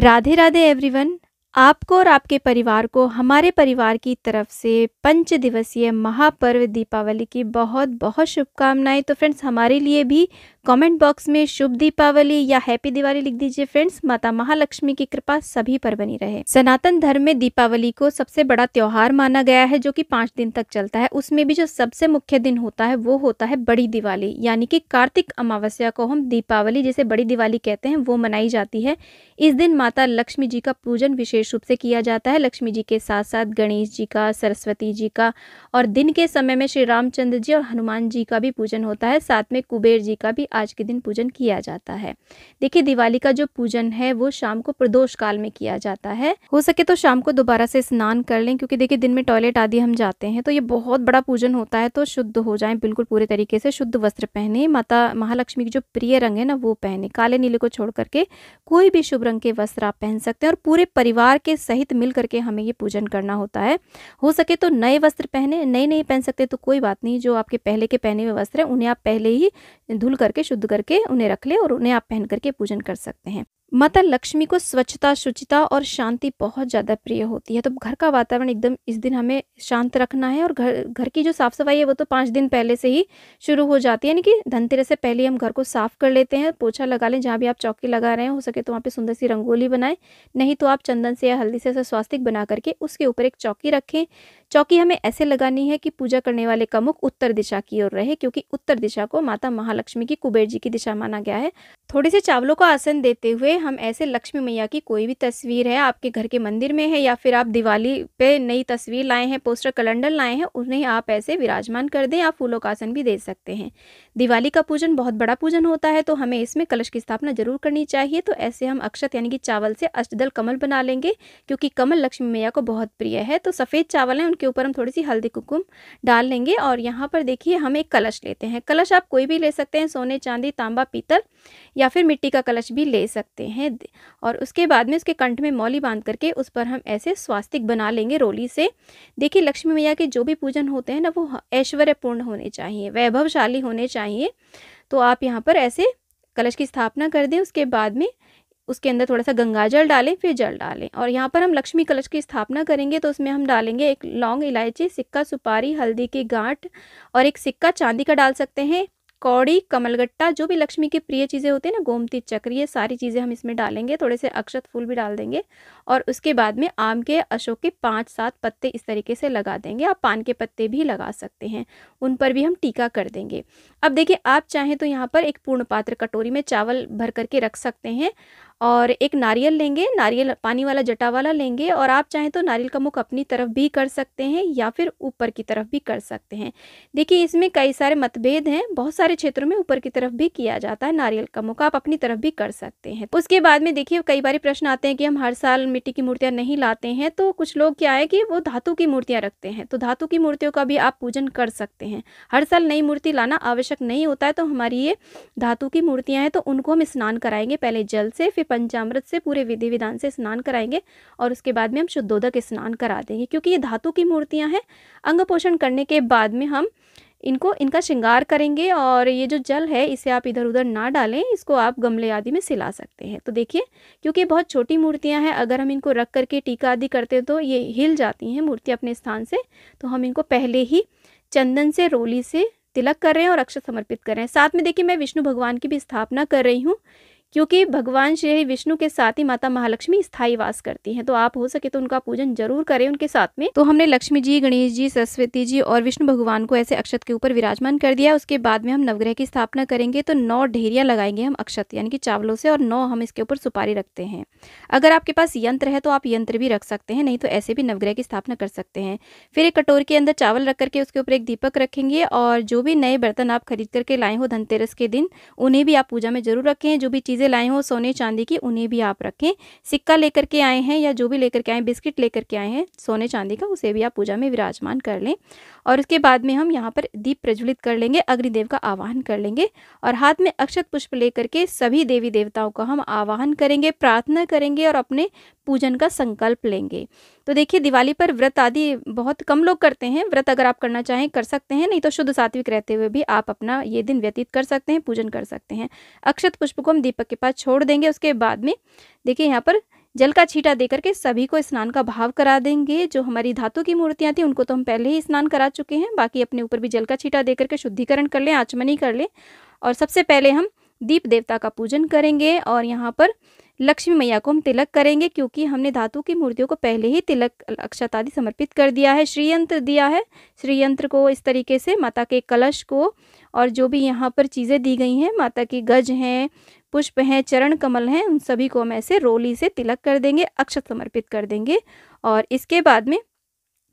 Radhe Radhe everyone आपको और आपके परिवार को हमारे परिवार की तरफ से पंच दिवसीय महापर्व दीपावली की बहुत बहुत शुभकामनाएं तो फ्रेंड्स हमारे लिए भी कमेंट बॉक्स में शुभ दीपावली या हैप्पी दिवाली लिख दीजिए फ्रेंड्स माता महालक्ष्मी की कृपा सभी पर बनी रहे सनातन धर्म में दीपावली को सबसे बड़ा त्योहार माना गया है जो की पांच दिन तक चलता है उसमें भी जो सबसे मुख्य दिन होता है वो होता है बड़ी दिवाली यानी की कार्तिक अमावस्या को हम दीपावली जिसे बड़ी दिवाली कहते हैं वो मनाई जाती है इस दिन माता लक्ष्मी जी का पूजन विशेष विशेष रूप से किया जाता है लक्ष्मी जी के साथ साथ गणेश जी का सरस्वती जी का और दिन के समय में श्री रामचंद्र जी और हनुमान जी का भी पूजन होता है साथ में कुबेर जी का भी आज के दिन पूजन किया जाता है देखिए दिवाली का जो पूजन है वो शाम को प्रदोष काल में किया जाता है हो सके तो शाम को दोबारा से स्नान कर लें क्योंकि देखिए दिन में टॉयलेट आदि हम जाते हैं तो ये बहुत बड़ा पूजन होता है तो शुद्ध हो जाए बिल्कुल पूरे तरीके से शुद्ध वस्त्र पहने माता महालक्ष्मी की जो प्रिय रंग है ना वो पहने काले नीले को छोड़ करके कोई भी शुभ रंग के वस्त्र आप पहन सकते हैं और पूरे परिवार परिवार के सहित मिल करके हमें ये पूजन करना होता है हो सके तो नए वस्त्र पहने नए नहीं पहन सकते तो कोई बात नहीं जो आपके पहले के पहने हुए वस्त्र हैं उन्हें आप पहले ही धुल करके शुद्ध करके उन्हें रख ले और उन्हें आप पहन करके पूजन कर सकते हैं माता लक्ष्मी को स्वच्छता शुचिता और शांति बहुत ज़्यादा प्रिय होती है तो घर का वातावरण एकदम इस दिन हमें शांत रखना है और घर घर की जो साफ़ सफाई है वो तो पाँच दिन पहले से ही शुरू हो जाती है यानी कि धनतेरस से पहले हम घर को साफ़ कर लेते हैं पोछा लगा लें जहाँ भी आप चौकी लगा रहे हैं हो सके तो वहाँ पर सुंदर सी रंगोली बनाएं नहीं तो आप चंदन से या हल्दी से स्वास्तिक बना करके उसके ऊपर एक चौकी रखें चौकी हमें ऐसे लगानी है कि पूजा करने वाले का मुख उत्तर दिशा की ओर रहे क्योंकि उत्तर दिशा को माता महालक्ष्मी की कुबेर जी की दिशा माना गया है थोड़े से चावलों का आसन देते हुए हम ऐसे लक्ष्मी मैया की कोई भी तस्वीर है आपके घर के मंदिर में है या फिर आप दिवाली पे नई तस्वीर लाए हैं पोस्टर कैलेंडर लाए हैं उन्हें आप ऐसे विराजमान कर दें आप फूलों का आसन भी दे सकते हैं दिवाली का पूजन बहुत बड़ा पूजन होता है तो हमें इसमें कलश की स्थापना जरूर करनी चाहिए तो ऐसे हम अक्षत यानी कि चावल से अष्टदल कमल बना लेंगे क्योंकि कमल लक्ष्मी मैया को बहुत प्रिय है तो सफ़ेद चावल हैं उनके उसके ऊपर हम थोड़ी सी हल्दी कुकुम डाल लेंगे और यहाँ पर देखिए हम एक कलश लेते हैं कलश आप कोई भी ले सकते हैं सोने चांदी तांबा पीतल या फिर मिट्टी का कलश भी ले सकते हैं और उसके बाद में उसके कंठ में मौली बांध करके उस पर हम ऐसे स्वास्तिक बना लेंगे रोली से देखिए लक्ष्मी मैया के जो भी पूजन होते हैं ना वो ऐश्वर्यपूर्ण होने चाहिए वैभवशाली होने चाहिए तो आप यहाँ पर ऐसे कलश की स्थापना कर दें उसके बाद में उसके अंदर थोड़ा सा गंगा जल डालें फिर जल डालें और यहाँ पर हम लक्ष्मी कलश की स्थापना करेंगे तो उसमें हम डालेंगे एक लौंग इलायची सिक्का सुपारी हल्दी की गांठ और एक सिक्का चांदी का डाल सकते हैं कौड़ी कमलगट्टा जो भी लक्ष्मी की प्रिय चीज़ें होती है ना गोमती चक्र ये सारी चीज़ें हम इसमें डालेंगे थोड़े से अक्षत फूल भी डाल देंगे और उसके बाद में आम के अशोक के पाँच सात पत्ते इस तरीके से लगा देंगे आप पान के पत्ते भी लगा सकते हैं उन पर भी हम टीका कर देंगे अब देखिए आप चाहें तो यहाँ पर एक पूर्ण पात्र कटोरी में चावल भर करके रख सकते हैं और एक नारियल लेंगे नारियल पानी वाला जटा वाला लेंगे और आप चाहें तो नारियल का मुख अपनी तरफ भी कर सकते हैं या फिर ऊपर की तरफ भी कर सकते हैं देखिए इसमें कई सारे मतभेद हैं बहुत सारे क्षेत्रों में ऊपर की तरफ भी किया जाता है नारियल का मुख आप अपनी तरफ भी कर सकते हैं उसके बाद में देखिए कई बार प्रश्न आते हैं कि हम हर साल मिट्टी की मूर्तियाँ नहीं लाते हैं तो कुछ लोग क्या है कि वो धातु की मूर्तियाँ रखते हैं तो धातु की मूर्तियों का भी आप पूजन कर सकते हैं हर साल नई मूर्ति लाना आवश्यक नहीं होता है तो हमारी ये धातु की मूर्तियाँ हैं तो उनको हम स्नान कराएंगे पहले जल से फिर पंचामृत से पूरे विधि विधान से स्नान कराएंगे और उसके बाद में हम शुद्धोदक स्नान करा देंगे क्योंकि ये धातु की मूर्तियाँ हैं अंग पोषण करने के बाद में हम इनको इनका श्रृंगार करेंगे और ये जो जल है इसे आप इधर उधर ना डालें इसको आप गमले आदि में सिला सकते हैं तो देखिए क्योंकि बहुत छोटी मूर्तियां हैं अगर हम इनको रख करके टीका आदि करते हैं तो ये हिल जाती हैं मूर्ति अपने स्थान से तो हम इनको पहले ही चंदन से रोली से तिलक कर रहे हैं और अक्षत समर्पित कर रहे हैं साथ में देखिए मैं विष्णु भगवान की भी स्थापना कर रही हूँ क्योंकि भगवान श्री विष्णु के साथ ही माता महालक्ष्मी स्थायी वास करती हैं तो आप हो सके तो उनका पूजन जरूर करें उनके साथ में तो हमने लक्ष्मी जी गणेश जी सरस्वती जी और विष्णु भगवान को ऐसे अक्षत के ऊपर विराजमान कर दिया उसके बाद में हम नवग्रह की स्थापना करेंगे तो नौ ढेरिया लगाएंगे हम अक्षत यानी कि चावलों से और नौ हम इसके ऊपर सुपारी रखते हैं अगर आपके पास यंत्र है तो आप यंत्र भी रख सकते हैं नहीं तो ऐसे भी नवग्रह की स्थापना कर सकते हैं फिर एक कटोर के अंदर चावल रख करके उसके ऊपर एक दीपक रखेंगे और जो भी नए बर्तन आप खरीद करके लाए हो धनतेरस के दिन उन्हें भी आप पूजा में जरूर रखें जो भी चीज़ें चीज़ें लाए हों सोने चांदी की उन्हें भी आप रखें सिक्का लेकर के आए हैं या जो भी लेकर के आए बिस्किट लेकर के आए हैं सोने चांदी का उसे भी आप पूजा में विराजमान कर लें और उसके बाद में हम यहाँ पर दीप प्रज्वलित कर लेंगे अग्निदेव का आवाहन कर लेंगे और हाथ में अक्षत पुष्प लेकर के सभी देवी देवताओं का हम आवाहन करेंगे प्रार्थना करेंगे और अपने पूजन का संकल्प लेंगे तो देखिए दिवाली पर व्रत आदि बहुत कम लोग करते हैं व्रत अगर आप करना चाहें कर सकते हैं नहीं तो शुद्ध सात्विक रहते हुए भी आप अपना ये दिन व्यतीत कर सकते हैं पूजन कर सकते हैं अक्षत पुष्प को हम दीपक के पास छोड़ देंगे उसके बाद में देखिए यहाँ पर जल का छीटा देकर के सभी को स्नान का भाव करा देंगे जो हमारी धातु की मूर्तियां थी उनको तो हम पहले ही स्नान करा चुके हैं बाकी अपने ऊपर भी जल का छीटा देकर के शुद्धिकरण कर लें आचमनी कर लें और सबसे पहले हम दीप देवता का पूजन करेंगे और यहाँ पर लक्ष्मी मैया को हम तिलक करेंगे क्योंकि हमने धातु की मूर्तियों को पहले ही तिलक अक्षत आदि समर्पित कर दिया है श्रीयंत्र दिया है श्रीयंत्र को इस तरीके से माता के कलश को और जो भी यहाँ पर चीज़ें दी गई हैं माता की गज हैं पुष्प हैं चरण कमल हैं उन सभी को हम ऐसे रोली से तिलक कर देंगे अक्षत समर्पित कर देंगे और इसके बाद में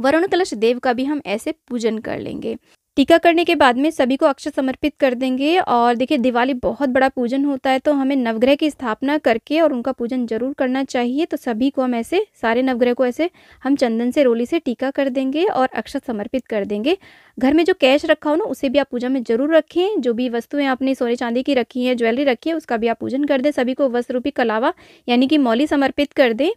वरुण कलश देव का भी हम ऐसे पूजन कर लेंगे टीका करने के बाद में सभी को अक्षत समर्पित कर देंगे और देखिए दिवाली बहुत बड़ा पूजन होता है तो हमें नवग्रह की स्थापना करके और उनका पूजन जरूर करना चाहिए तो सभी को हम ऐसे सारे नवग्रह को ऐसे हम चंदन से रोली से टीका कर देंगे और अक्षत समर्पित कर देंगे घर में जो कैश रखा हो ना उसे भी आप पूजा में जरूर रखें जो भी वस्तुएं आपने सोने चांदी की रखी है ज्वेलरी रखी है उसका भी आप पूजन कर दें सभी को वस्त्र रूपी कलावा यानी कि मौली समर्पित कर दें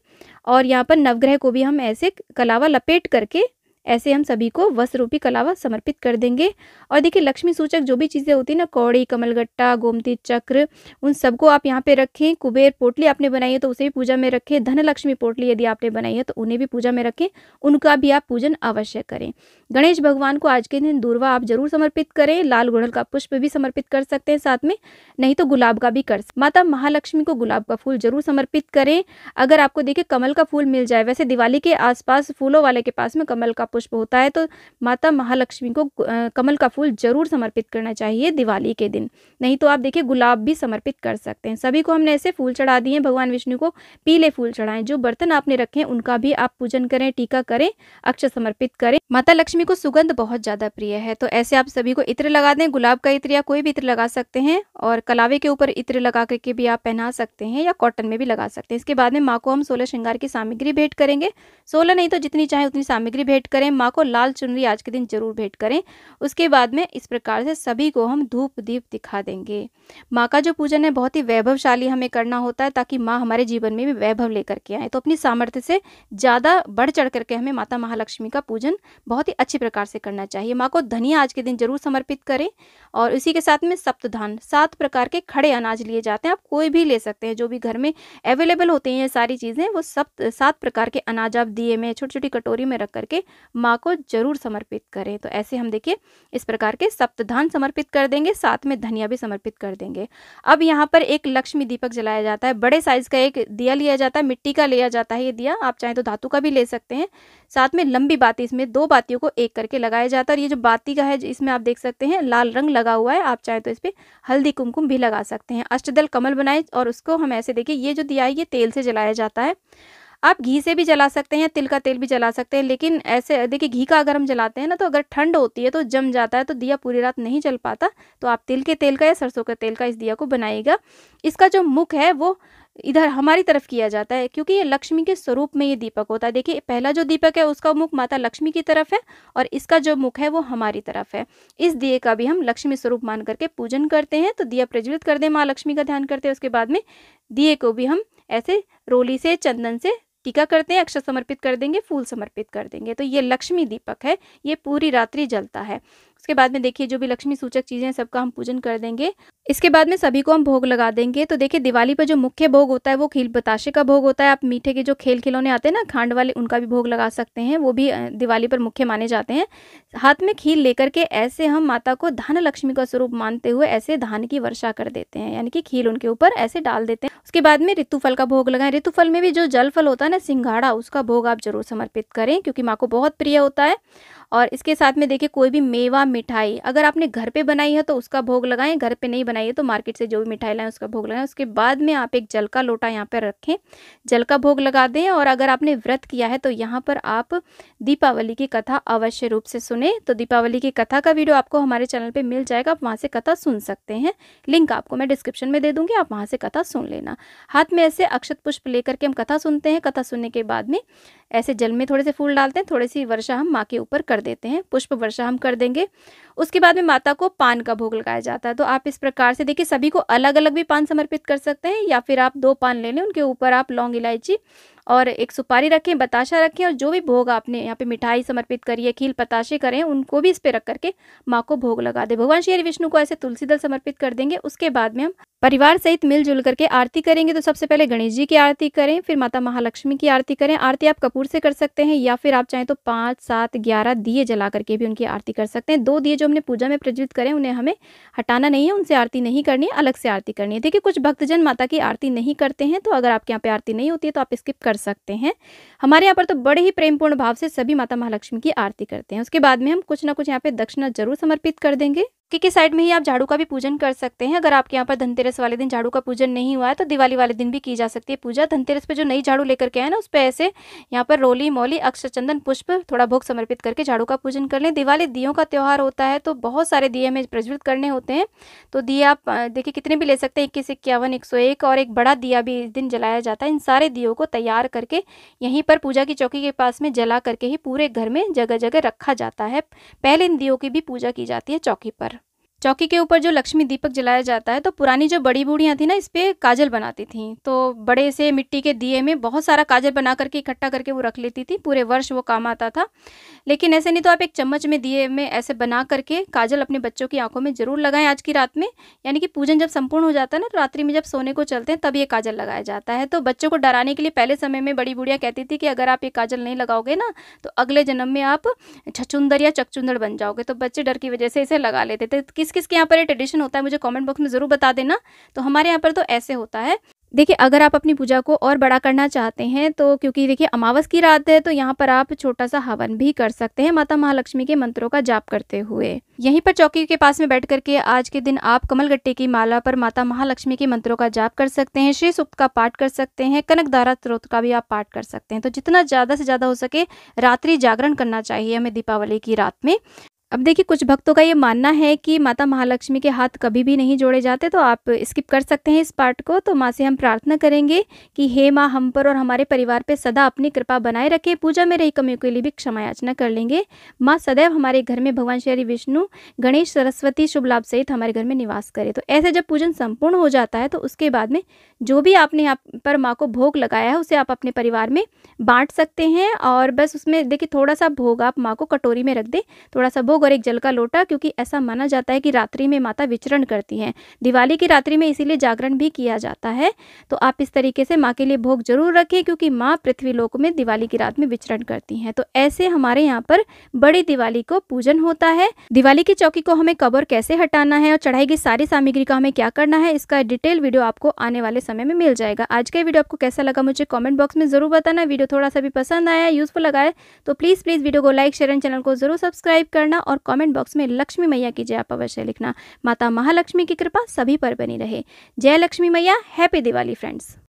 और यहाँ पर नवग्रह को भी हम ऐसे कलावा लपेट करके ऐसे हम सभी को वस्त्र रूपी कलावा समर्पित कर देंगे और देखिए लक्ष्मी सूचक जो भी चीज़ें होती है ना कौड़ी कमलगट्टा गोमती चक्र उन सबको आप यहाँ पे रखें कुबेर पोटली आपने बनाई है तो उसे भी पूजा में रखें धनलक्ष्मी पोटली यदि आपने बनाई है तो उन्हें भी पूजा में रखें उनका भी आप पूजन अवश्य करें गणेश भगवान को आज के दिन दूरवा आप जरूर समर्पित करें लाल गुड़हल का पुष्प भी समर्पित कर सकते हैं साथ में नहीं तो गुलाब का भी कर माता महालक्ष्मी को गुलाब का फूल जरूर समर्पित करें अगर आपको देखिए कमल का फूल मिल जाए वैसे दिवाली के आसपास फूलों वाले के पास में कमल का पुष्प होता है तो माता महालक्ष्मी को कमल का फूल जरूर समर्पित करना चाहिए दिवाली के दिन नहीं तो आप देखिए गुलाब भी समर्पित कर सकते हैं सभी को हमने ऐसे फूल चढ़ा दिए भगवान विष्णु को पीले फूल चढ़ाएं जो बर्तन आपने रखे हैं उनका भी आप पूजन करें टीका करें अक्षर समर्पित करें माता लक्ष्मी को सुगंध बहुत ज़्यादा प्रिय है तो ऐसे आप सभी को इत्र लगा दें गुलाब का इत्र या कोई भी इत्र लगा सकते हैं और कलावे के ऊपर इत्र लगा करके भी आप पहना सकते हैं या कॉटन में भी लगा सकते हैं इसके बाद में माँ को हम सोलह श्रृंगार की सामग्री भेंट करेंगे सोलह नहीं तो जितनी चाहे उतनी सामग्री भेंट करें माँ को लाल चुनरी आज के दिन जरूर भेंट करें उसके बाद में इस प्रकार से सभी को हम धूप दीप दिखा देंगे माँ का जो पूजन है बहुत ही वैभवशाली हमें करना होता है ताकि माँ हमारे जीवन में भी वैभव लेकर के आए तो अपनी सामर्थ्य से ज़्यादा बढ़ चढ़ करके हमें माता महालक्ष्मी का पूजन बहुत ही अच्छे प्रकार से करना चाहिए माँ को धनिया आज के दिन जरूर समर्पित करें और इसी के साथ में सप्तधान सात प्रकार के खड़े अनाज लिए जाते हैं आप कोई भी ले सकते हैं जो भी घर में अवेलेबल होते हैं ये सारी चीज़ें वो सब सात प्रकार के अनाज आप दिए में छोटी छोटी कटोरी में रख करके माँ को जरूर समर्पित करें तो ऐसे हम देखिए इस प्रकार के सप्तधान समर्पित कर देंगे साथ में धनिया भी समर्पित कर देंगे अब यहाँ पर एक लक्ष्मी दीपक जलाया जाता है बड़े साइज का एक दिया लिया जाता है मिट्टी का लिया जाता है ये दिया आप चाहें तो धातु का भी ले सकते हैं साथ में लंबी बाती इसमें दो बातियों को एक करके लगाया जाता है और ये जो बाती का है इसमें आप देख सकते हैं लाल रंग लगा हुआ है आप चाहे तो इस पर हल्दी कुमकुम भी लगा सकते हैं अष्टदल कमल बनाए और उसको हम ऐसे देखिए ये जो दिया है ये तेल से जलाया जाता है आप घी से भी जला सकते हैं तिल का तेल भी जला सकते हैं लेकिन ऐसे देखिए घी का अगर हम जलाते हैं ना तो अगर ठंड होती है तो जम जाता है तो दिया पूरी रात नहीं जल पाता तो आप तिल के तेल का या सरसों के तेल का इस दिया को बनाइएगा इसका जो मुख है वो इधर हमारी तरफ किया जाता है क्योंकि ये लक्ष्मी के स्वरूप में ये दीपक होता है देखिए पहला जो दीपक है उसका मुख माता लक्ष्मी की तरफ है और इसका जो मुख है वो हमारी तरफ है इस दिए का भी हम लक्ष्मी स्वरूप मान करके पूजन करते हैं तो दिया प्रज्वलित कर दे माँ लक्ष्मी का ध्यान करते हैं उसके बाद में दिए को भी हम ऐसे रोली से चंदन से टीका करते हैं अक्षर समर्पित कर देंगे फूल समर्पित कर देंगे तो ये लक्ष्मी दीपक है ये पूरी रात्रि जलता है उसके बाद में देखिए जो भी लक्ष्मी सूचक चीज़ें हैं सबका हम पूजन कर देंगे इसके बाद में सभी को हम भोग लगा देंगे तो देखिए दिवाली पर जो मुख्य भोग होता है वो खील बताशे का भोग होता है आप मीठे के जो खेल खिलौने आते हैं ना खांड वाले उनका भी भोग लगा सकते हैं वो भी दिवाली पर मुख्य माने जाते हैं हाथ में खील लेकर के ऐसे हम माता को धन लक्ष्मी का स्वरूप मानते हुए ऐसे धान की वर्षा कर देते हैं यानी कि खील उनके ऊपर ऐसे डाल देते हैं उसके बाद में ऋतुफल का भोग लगाए ऋतुफल में भी जो जल फल होता है ना सिंघाड़ा उसका भोग आप जरूर समर्पित करें क्योंकि माँ को बहुत प्रिय होता है और इसके साथ में देखिए कोई भी मेवा मिठाई अगर आपने घर पे बनाई है तो उसका भोग लगाएं घर पे नहीं बनाई है तो मार्केट से जो भी मिठाई लाएं उसका भोग लगाएं उसके बाद में आप एक जल का लोटा यहाँ पर रखें जल का भोग लगा दें और अगर आपने व्रत किया है तो यहाँ पर आप दीपावली की कथा अवश्य रूप से सुने तो दीपावली की कथा का वीडियो आपको हमारे चैनल पर मिल जाएगा आप वहाँ से कथा सुन सकते हैं लिंक आपको मैं डिस्क्रिप्शन में दे दूँगी आप वहाँ से कथा सुन लेना हाथ में ऐसे अक्षत पुष्प लेकर के हम कथा सुनते हैं कथा सुनने के बाद में ऐसे जल में थोड़े से फूल डालते हैं थोड़ी सी वर्षा हम माँ के ऊपर कर देते हैं पुष्प वर्षा हम कर देंगे उसके बाद में माता को पान का भोग लगाया जाता है तो आप इस प्रकार से देखिए सभी को अलग अलग भी पान समर्पित कर सकते हैं या फिर आप दो पान ले लें उनके ऊपर आप लौंग इलायची और एक सुपारी रखें बताशा रखें और जो भी भोग आपने यहाँ पे मिठाई समर्पित करिए खील पताशे करें उनको भी इस पे रख करके माँ को भोग लगा दे भगवान श्री विष्णु को ऐसे तुलसी दल समर्पित कर देंगे उसके बाद में हम परिवार सहित मिलजुल करके आरती करेंगे तो सबसे पहले गणेश जी की आरती करें फिर माता महालक्ष्मी की आरती करें आरती आप कपूर से कर सकते हैं या फिर आप चाहें तो पाँच सात ग्यारह दिए जला करके भी उनकी आरती कर सकते हैं दो दिए जो हमने पूजा में प्रज्वलित करें उन्हें हमें हटाना नहीं है उनसे आरती नहीं करनी है अलग से आरती करनी है देखिए कुछ भक्तजन माता की आरती नहीं करते हैं तो अगर आपके यहाँ पे आरती नहीं होती है तो आप स्किप कर कर सकते हैं हमारे यहाँ पर तो बड़े ही प्रेमपूर्ण भाव से सभी माता महालक्ष्मी की आरती करते हैं उसके बाद में हम कुछ ना कुछ यहाँ पे दक्षिणा जरूर समर्पित कर देंगे की, के साइड में ही आप झाड़ू का भी पूजन कर सकते हैं अगर आपके यहाँ पर धनतेरस वाले दिन झाड़ू का पूजन नहीं हुआ है तो दिवाली वाले दिन भी की जा सकती है पूजा धनतेरस पर जो नई झाड़ू लेकर के आए ना उस पर ऐसे यहाँ पर रोली मौली अक्षर चंदन पुष्प थोड़ा भोग समर्पित करके झाड़ू का पूजन कर लें दिवाली दियों का त्यौहार होता है तो बहुत सारे दिए हमें प्रज्वलित करने होते हैं तो दिए आप देखिए कितने भी ले सकते हैं इक्कीस इक्यावन एक सौ एक और एक बड़ा दिया भी इस दिन जलाया जाता है इन सारे दियों को तैयार करके यहीं पर पूजा की चौकी के पास में जला करके ही पूरे घर में जगह जगह रखा जाता है पहले इन दियों की भी पूजा की जाती है चौकी पर चौकी के ऊपर जो लक्ष्मी दीपक जलाया जाता है तो पुरानी जो बड़ी बूढ़ियाँ थी ना इस पर काजल बनाती थी तो बड़े से मिट्टी के दिए में बहुत सारा काजल बना करके इकट्ठा करके वो रख लेती थी पूरे वर्ष वो काम आता था लेकिन ऐसे नहीं तो आप एक चम्मच में दिए में ऐसे बना करके काजल अपने बच्चों की आंखों में ज़रूर लगाएं आज की रात में यानी कि पूजन जब संपूर्ण हो जाता है ना तो रात्रि में जब सोने को चलते हैं तब ये काजल लगाया जाता है तो बच्चों को डराने के लिए पहले समय में बड़ी बूढ़िया कहती थी कि अगर आप ये काजल नहीं लगाओगे ना तो अगले जन्म में आप छचुंदर या चकचुंदर बन जाओगे तो बच्चे डर की वजह से इसे लगा लेते थे किस किस के यहाँ पर ट्रेडिशन होता है मुझे कॉमेंट बॉक्स में ज़रूर बता देना तो हमारे यहाँ पर तो ऐसे होता है देखिए अगर आप अपनी पूजा को और बड़ा करना चाहते हैं तो क्योंकि देखिए अमावस की रात है तो यहाँ पर आप छोटा सा हवन भी कर सकते हैं माता महालक्ष्मी के मंत्रों का जाप करते हुए यहीं पर चौकी के पास में बैठ करके आज के दिन आप कमल गट्टे की माला पर माता महालक्ष्मी के मंत्रों का जाप कर सकते हैं श्री सुप्त का पाठ कर सकते हैं कनक दारा स्त्रोत का भी आप पाठ कर सकते हैं तो जितना ज़्यादा से ज़्यादा हो सके रात्रि जागरण करना चाहिए हमें दीपावली की रात में अब देखिए कुछ भक्तों का ये मानना है कि माता महालक्ष्मी के हाथ कभी भी नहीं जोड़े जाते तो आप स्किप कर सकते हैं इस पार्ट को तो माँ से हम प्रार्थना करेंगे कि हे माँ हम पर और हमारे परिवार पे सदा अपनी कृपा बनाए रखें पूजा में रही कमियों के लिए भी क्षमा याचना कर लेंगे माँ सदैव हमारे घर में भगवान श्री विष्णु गणेश सरस्वती शुभ लाभ सहित हमारे घर में निवास करे तो ऐसे जब पूजन संपूर्ण हो जाता है तो उसके बाद में जो भी आपने आप पर माँ को भोग लगाया है उसे आप अपने परिवार में बांट सकते हैं और बस उसमें देखिए थोड़ा सा भोग आप माँ को कटोरी में रख दें थोड़ा सा भोग भोग और एक जल का लोटा क्योंकि ऐसा माना जाता है कि रात्रि में माता विचरण करती हैं दिवाली की रात्रि में इसीलिए जागरण भी किया जाता है तो आप इस तरीके से माँ के लिए भोग जरूर रखें क्योंकि माँ पृथ्वी लोक में दिवाली की रात में विचरण करती हैं तो ऐसे हमारे यहाँ पर बड़ी दिवाली को पूजन होता है दिवाली की चौकी को हमें कबर कैसे हटाना है और चढ़ाई गई सारी सामग्री का हमें क्या करना है इसका डिटेल वीडियो आपको आने वाले समय में मिल जाएगा आज का वीडियो आपको कैसा लगा मुझे कॉमेंट बॉक्स में जरूर बताना वीडियो थोड़ा सा भी पसंद आया यूजफुल लगाए तो प्लीज़ प्लीज़ वीडियो को लाइक शेयर एंड चैनल को जरूर सब्सक्राइब करना और कमेंट बॉक्स में लक्ष्मी मैया की जय आप अवश्य लिखना माता महालक्ष्मी की कृपा सभी पर बनी रहे जय लक्ष्मी मैया हैप्पी दिवाली फ्रेंड्स